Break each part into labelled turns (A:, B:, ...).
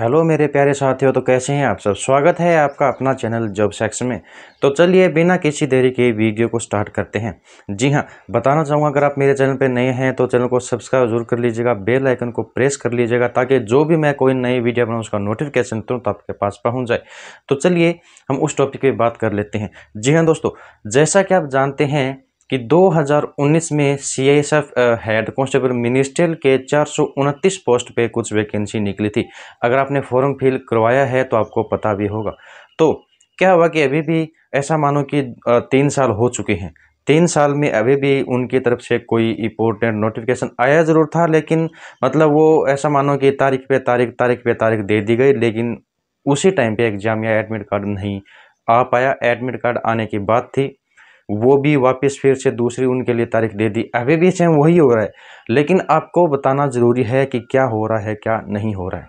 A: hello मेरे प्यारे साथियों तो कैसे हैं आप सब स्वागत है आपका अपना चैनल जॉब सेक्स में तो चलिए बिना किसी देरी के वीडियो को स्टार्ट करते हैं जी हाँ बताना चाहूँगा अगर आप मेरे चैनल पर नए हैं तो चैनल को सब्सक्राइब जरूर कर लीजिएगा बेल आइकन को प्रेस कर लीजिएगा ताकि जो भी मैं कोई नई वीडियो बनाऊँ उसका नोटिफिकेशन तुरंत आपके पास पहुँच जाए तो चलिए हम उस टॉपिक पर बात कर लेते हैं जी हाँ दोस्तों जैसा कि आप जानते हैं कि 2019 में C S F head constable ministerial के चार पोस्ट पे कुछ वैकेंसी निकली थी अगर आपने फॉर्म फिल करवाया है तो आपको पता भी होगा तो क्या हुआ कि अभी भी ऐसा मानो कि तीन साल हो चुके हैं तीन साल में अभी भी उनकी तरफ से कोई इम्पोर्टेंट नोटिफिकेशन आया ज़रूर था लेकिन मतलब वो ऐसा मानो कि तारीख पे तारीख तारीख पे तारीख दे दी गई लेकिन उसी टाइम पे एग्ज़ाम या एडमिट कार्ड नहीं आ पाया एडमिट कार्ड आने की बात थी वो भी वापस फिर से दूसरी उनके लिए तारीख दे दी अभी भी सेम वही हो रहा है लेकिन आपको बताना ज़रूरी है कि क्या हो रहा है क्या नहीं हो रहा है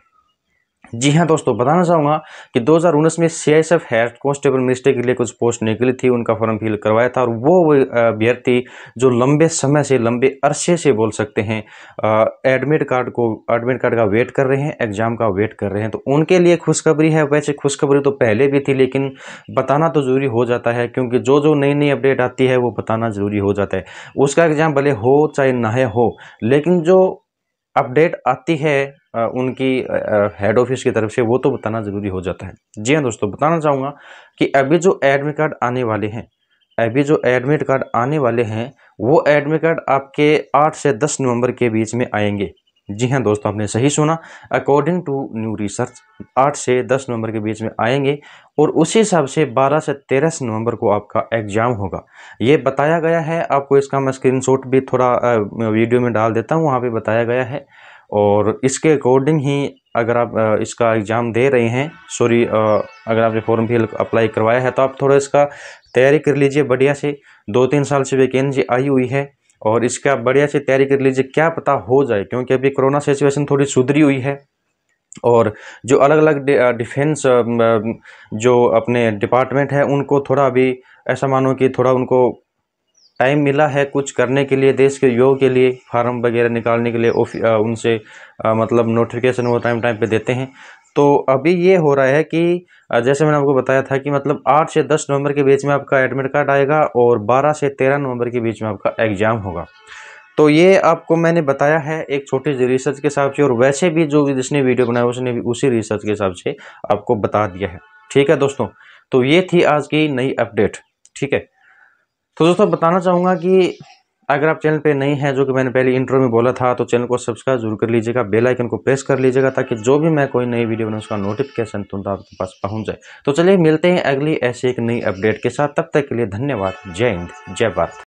A: जी हाँ दोस्तों बताना चाहूँगा कि दो में C I F head constable minister के लिए कुछ पोस्ट निकली थी उनका फॉर्म फिल करवाया था और वो अभ्यर्थी जो लंबे समय से लंबे अरसे से बोल सकते हैं एडमिट कार्ड को एडमिट कार्ड का वेट कर रहे हैं एग्ज़ाम का वेट कर रहे हैं तो उनके लिए खुशखबरी है वैसे खुशखबरी तो पहले भी थी लेकिन बताना तो ज़रूरी हो जाता है क्योंकि जो जो नई नई अपडेट आती है वो बताना ज़रूरी हो जाता है उसका एग्ज़ाम भले हो चाहे ना हो लेकिन जो अपडेट आती है उनकी हेड ऑफिस की तरफ से वो तो बताना ज़रूरी हो जाता है जी हाँ दोस्तों बताना चाहूँगा कि अभी जो एडमिट कार्ड आने वाले हैं अभी जो एडमिट कार्ड आने वाले हैं वो एडमिट कार्ड आपके आठ से दस नवंबर के बीच में आएंगे जी हाँ दोस्तों आपने सही सुना अकॉर्डिंग टू न्यू रिसर्च आठ से दस नवंबर के बीच में आएंगे और उसी हिसाब से बारह से तेरह नवंबर को आपका एग्जाम होगा ये बताया गया है आपको इसका मैं स्क्रीनशॉट भी थोड़ा वीडियो में डाल देता हूँ वहाँ पे बताया गया है और इसके अकॉर्डिंग ही अगर आप इसका एग्ज़ाम दे रहे हैं सॉरी अगर आपने फॉर्म फिल अप्लाई करवाया है तो आप थोड़ा इसका तैयारी कर लीजिए बढ़िया से दो तीन साल से वैकेंसी आई हुई है और इसका बढ़िया से तैयारी कर लीजिए क्या पता हो जाए क्योंकि अभी कोरोना सिचुएशन थोड़ी सुधरी हुई है और जो अलग अलग डिफेंस जो अपने डिपार्टमेंट है उनको थोड़ा अभी ऐसा मानो कि थोड़ा उनको टाइम मिला है कुछ करने के लिए देश के युवाओं के लिए फार्म वगैरह निकालने के लिए उनसे मतलब नोटिफिकेशन वो टाइम टाइम पे देते हैं तो अभी ये हो रहा है कि जैसे मैंने आपको बताया था कि मतलब आठ से दस नवंबर के बीच में आपका एडमिट कार्ड आएगा और बारह से तेरह नवंबर के बीच में आपका एग्ज़ाम होगा तो ये आपको मैंने बताया है एक छोटी सी रिसर्च के हिसाब से और वैसे भी जो जिसने वीडियो बनाया उसने भी उसी रिसर्च के हिसाब से आपको बता दिया है ठीक है दोस्तों तो ये थी आज की नई अपडेट ठीक है तो दोस्तों बताना चाहूँगा कि अगर आप चैनल पे नहीं हैं जो कि मैंने पहले इंट्रो में बोला था तो चैनल को सब्सक्राइब जरूर कर लीजिएगा बेल आइकन को प्रेस कर लीजिएगा ताकि जो भी मैं कोई नई वीडियो बनाऊँ उसका नोटिफिकेशन तुरंत आपके पास पहुंच जाए तो चलिए मिलते हैं अगली ऐसी एक नई अपडेट के साथ तब तक के लिए धन्यवाद जय हिंद जय भारत